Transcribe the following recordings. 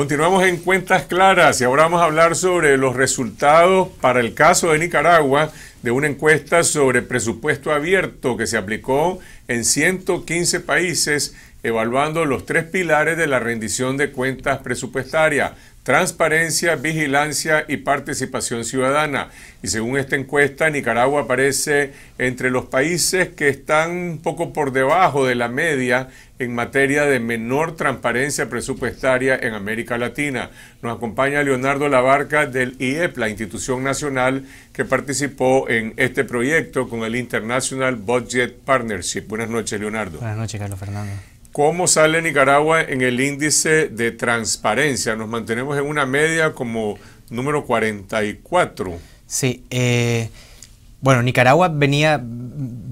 Continuamos en Cuentas Claras y ahora vamos a hablar sobre los resultados para el caso de Nicaragua de una encuesta sobre presupuesto abierto que se aplicó en 115 países evaluando los tres pilares de la rendición de cuentas presupuestaria, transparencia, vigilancia y participación ciudadana. Y según esta encuesta, Nicaragua aparece entre los países que están un poco por debajo de la media en materia de menor transparencia presupuestaria en América Latina. Nos acompaña Leonardo Labarca del IEP, la institución nacional que participó en este proyecto con el International Budget Partnership. Buenas noches, Leonardo. Buenas noches, Carlos Fernando. ¿Cómo sale Nicaragua en el índice de transparencia? Nos mantenemos en una media como número 44. Sí, eh, bueno, Nicaragua venía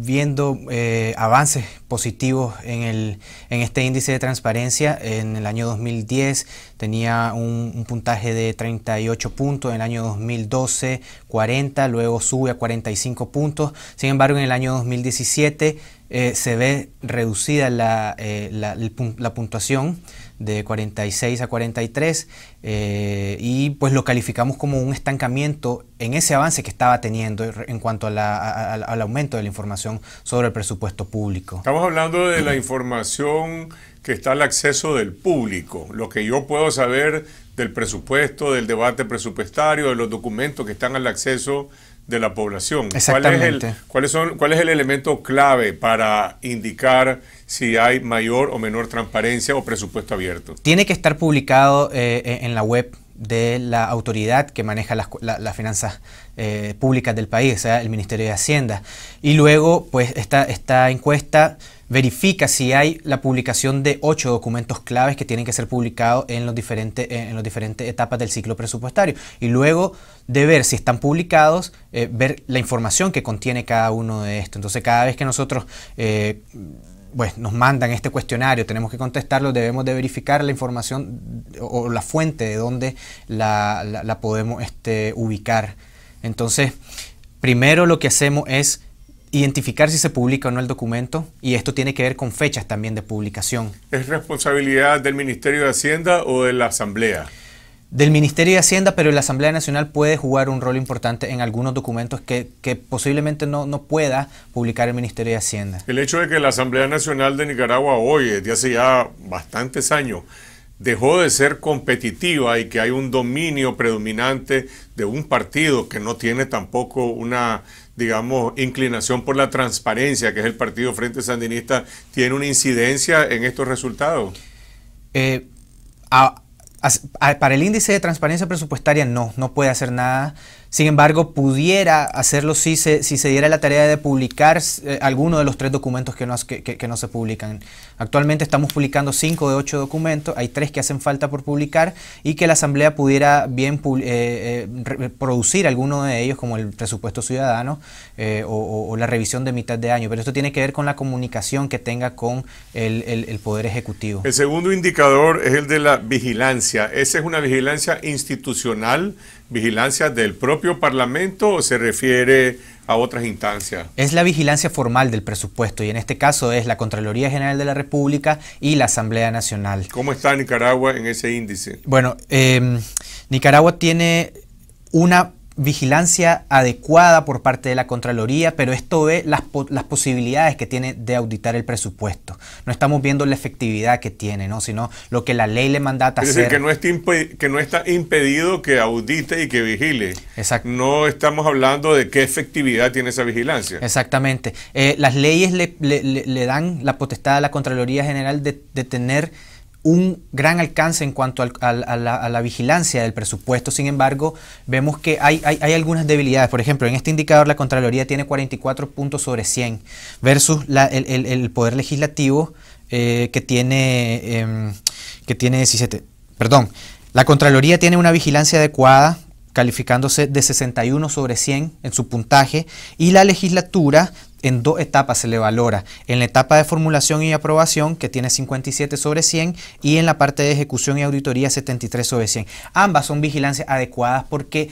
viendo eh, avances positivos en, el, en, este índice de transparencia. En el año 2010 tenía un, un, puntaje de 38 puntos, en el año 2012 40, luego sube a 45 puntos. Sin embargo, en el año 2017 eh, se ve reducida la, eh, la, la, puntuación de 46 a 43 eh, y pues lo calificamos como un estancamiento en ese avance que estaba teniendo en cuanto al aumento de la información sobre el presupuesto público. Estamos hablando de la información que está al acceso del público, lo que yo puedo saber del presupuesto, del debate presupuestario, de los documentos que están al acceso de la población. ¿Cuál es, el, son, ¿Cuál es el elemento clave para indicar si hay mayor o menor transparencia o presupuesto abierto? Tiene que estar publicado eh, eh, en la web de la autoridad que maneja las, finanzas eh, públicas del país, o sea, el Ministerio de Hacienda. Y luego, pues, esta, esta encuesta verifica si hay la publicación de ocho documentos claves que tienen que ser publicados en, los diferentes, eh, en las diferentes etapas del ciclo presupuestario. Y luego de ver si están publicados, eh, ver la información que contiene cada uno de estos. Entonces, cada vez que nosotros... Eh, pues nos mandan este cuestionario, tenemos que contestarlo, debemos de verificar la información o la fuente de donde la, podemos este, ubicar. Entonces, primero lo que hacemos es identificar si se publica o no el documento y esto tiene que ver con fechas también de publicación. ¿Es responsabilidad del Ministerio de Hacienda o de la Asamblea? Del Ministerio de Hacienda, pero la Asamblea Nacional puede jugar un rol importante en algunos documentos que, posiblemente no, no, pueda publicar el Ministerio de Hacienda. El hecho de que la Asamblea Nacional de Nicaragua hoy, desde hace ya bastantes años, dejó de ser competitiva y que hay un dominio predominante de un partido que no tiene tampoco una digamos, inclinación por la transparencia, que es el Partido Frente Sandinista, tiene una incidencia en estos resultados? Eh, para el índice de transparencia presupuestaria no, no puede hacer nada. Sin embargo, pudiera hacerlo si se, si se diera la tarea de publicar eh, alguno de los tres documentos que no, que, no, se publican. Actualmente estamos publicando cinco de ocho documentos, hay tres que hacen falta por publicar y que la Asamblea pudiera bien eh, eh, producir alguno de ellos, como el presupuesto ciudadano o, la revisión de mitad de año. Pero esto tiene que ver con la comunicación que tenga con el, el Poder Ejecutivo. El segundo indicador es el de la vigilancia. Esa es una vigilancia institucional vigilancia del propio Parlamento o se refiere a otras instancias? Es la vigilancia formal del presupuesto y en este caso es la Contraloría General de la República y la Asamblea Nacional. ¿Cómo está Nicaragua en ese índice? Bueno, em, Nicaragua tiene una vigilancia adecuada por parte de la Contraloría, pero esto ve las, posibilidades que tiene de auditar el presupuesto. No estamos viendo la efectividad que tiene, ¿no? sino lo que la ley le mandata a hacer. Es decir, que no, está impedido que audite y que vigile. Exacto. No estamos hablando de qué efectividad tiene esa vigilancia. Exactamente. Eh, las leyes le, dan la potestad a la Contraloría General de, de tener un gran alcance en cuanto a, la, vigilancia del presupuesto. Sin embargo, vemos que hay, algunas debilidades. Por ejemplo, en este indicador la Contraloría tiene 44 puntos sobre 100 versus el, Poder Legislativo eh, que, tiene, em, que tiene 17. Perdón, la Contraloría tiene una vigilancia adecuada, calificándose de 61 sobre 100 en su puntaje, y la legislatura en dos etapas se le valora, en la etapa de formulación y aprobación que tiene 57 sobre 100 y en la parte de ejecución y auditoría 73 sobre 100. Ambas son vigilancias adecuadas porque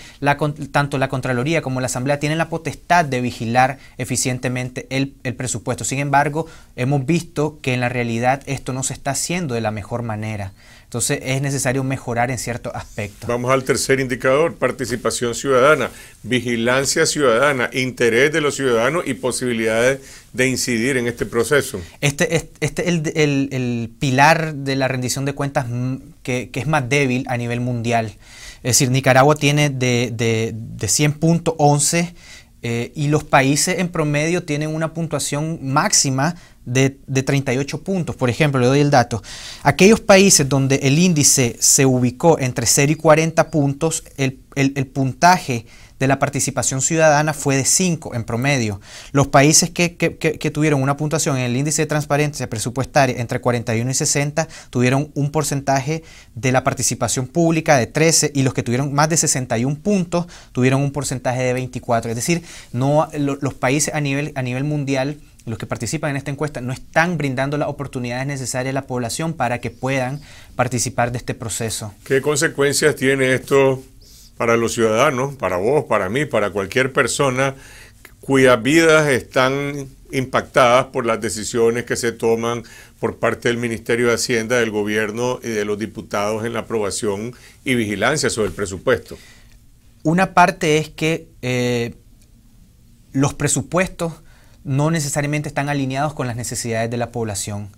tanto la Contraloría como la Asamblea tienen la potestad de vigilar eficientemente el presupuesto. Sin embargo, hemos visto que en la realidad esto no se está haciendo de la mejor manera. Entonces es necesario mejorar en ciertos aspectos. Vamos al tercer indicador, participación ciudadana, vigilancia ciudadana, interés de los ciudadanos y posibilidades de incidir en este proceso. Este es este, el, pilar de la rendición de cuentas mm, que, es más débil a nivel mundial. Es decir, Nicaragua tiene de, de, de eh, y los países en promedio tienen una puntuación máxima de, de, 38 puntos. Por ejemplo, le doy el dato. Aquellos países donde el índice se ubicó entre 0 y 40 puntos, el, el, el puntaje de la participación ciudadana fue de 5 en promedio. Los países que, tuvieron una puntuación en el índice de transparencia presupuestaria entre 41 y 60 tuvieron un porcentaje de la participación pública de 13 y los que tuvieron más de 61 puntos tuvieron un porcentaje de 24. Es decir, no, los países a nivel, a nivel mundial los que participan en esta encuesta no están brindando las oportunidades necesarias a la población para que puedan participar de este proceso. ¿Qué consecuencias tiene esto para los ciudadanos, para vos, para mí, para cualquier persona cuyas vidas están impactadas por las decisiones que se toman por parte del Ministerio de Hacienda, del Gobierno y de los diputados en la aprobación y vigilancia sobre el presupuesto. Una parte es que eh, los presupuestos no necesariamente están alineados con las necesidades de la población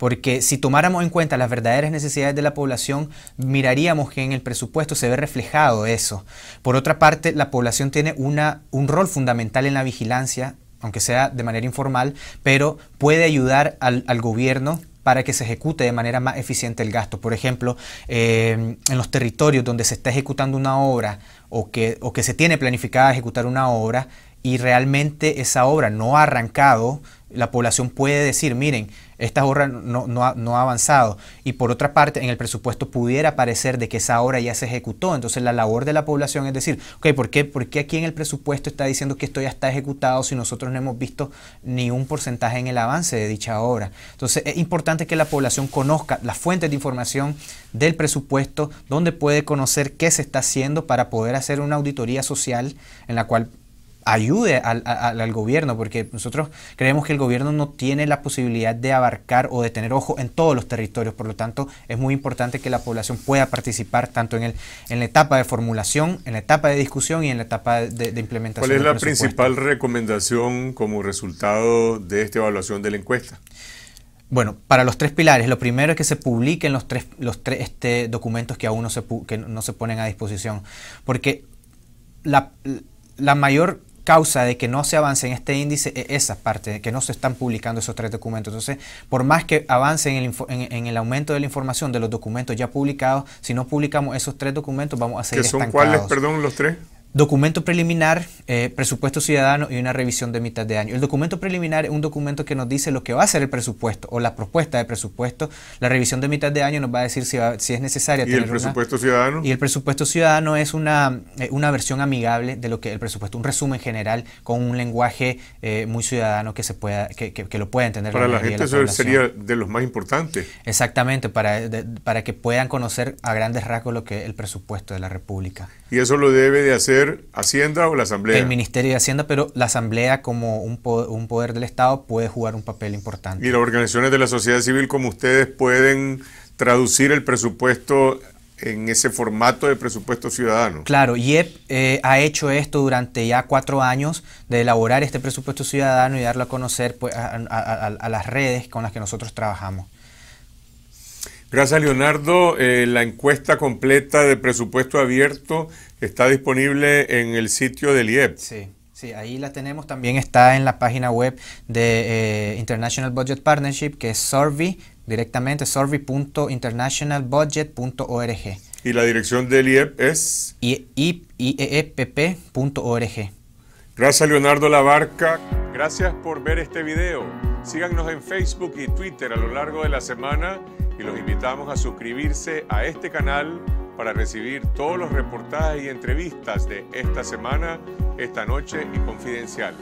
porque si tomáramos en cuenta las verdaderas necesidades de la población, miraríamos que en el presupuesto se ve reflejado eso. Por otra parte, la población tiene una, un rol fundamental en la vigilancia, aunque sea de manera informal, pero puede ayudar al, gobierno para que se ejecute de manera más eficiente el gasto. Por ejemplo, em, en los territorios donde se está ejecutando una obra o que, o que se tiene planificada ejecutar una obra y realmente esa obra no ha arrancado, la población puede decir, miren, esta obra no, ha, avanzado. Y por otra parte, en el presupuesto pudiera parecer de que esa obra ya se ejecutó. Entonces la labor de la población es decir, ok, ¿por qué, ¿por qué aquí en el presupuesto está diciendo que esto ya está ejecutado si nosotros no hemos visto ni un porcentaje en el avance de dicha obra? Entonces es importante que la población conozca las fuentes de información del presupuesto, donde puede conocer qué se está haciendo para poder hacer una auditoría social en la cual ayude al, gobierno, porque nosotros creemos que el gobierno no tiene la posibilidad de abarcar o de tener ojo en todos los territorios, por lo tanto es muy importante que la población pueda participar tanto en, el, en la etapa de formulación, en la etapa de discusión y en la etapa de, implementación. ¿Cuál es la principal recomendación como resultado de esta evaluación de la encuesta? Bueno, para los tres pilares, lo primero es que se publiquen los tres, los tres este, documentos que aún no se, que no se ponen a disposición, porque la, la mayor causa de que no se avance en este índice es esa parte, que no se están publicando esos tres documentos. Entonces, por más que avance en el, aumento de la información de los documentos ya publicados, si no publicamos esos tres documentos, vamos a seguir ¿Qué son cuáles, perdón, los tres? Documento preliminar, eh, presupuesto ciudadano y una revisión de mitad de año. El documento preliminar es un documento que nos dice lo que va a ser el presupuesto o la propuesta de presupuesto. La revisión de mitad de año nos va a decir si, es necesaria. ¿Y el presupuesto ciudadano? Y el presupuesto ciudadano es una, eh, una versión amigable de lo que el presupuesto, un resumen general con un lenguaje eh, muy ciudadano que se pueda que, lo pueda entender. Para la, gente eso sería de los más importantes. Exactamente, para, para que puedan conocer a grandes rasgos lo que es el presupuesto de la República. Y eso lo debe de hacer Hacienda o la Asamblea? El Ministerio de Hacienda, pero la Asamblea como un poder, del Estado puede jugar un papel importante. ¿Y las organizaciones de la sociedad civil como ustedes pueden traducir el presupuesto en ese formato de presupuesto ciudadano. Claro, YEP eh, ha hecho esto durante ya cuatro años de elaborar este presupuesto ciudadano y darlo a conocer pues, a las redes con las que nosotros trabajamos. Gracias, Leonardo. Eh, la encuesta completa de presupuesto abierto está disponible en el sitio del IEP. Sí. Sí, ahí la tenemos. También está en la página web de eh, International Budget Partnership, que es Survey, directamente survey.internationalbudget.org. Y la dirección del IEP es IEPP.org. Gracias Leonardo Labarca. Gracias por ver este video. Síganos en Facebook y Twitter a lo largo de la semana y los invitamos a suscribirse a este canal para recibir todos los reportajes y entrevistas de esta semana, esta noche y confidencial.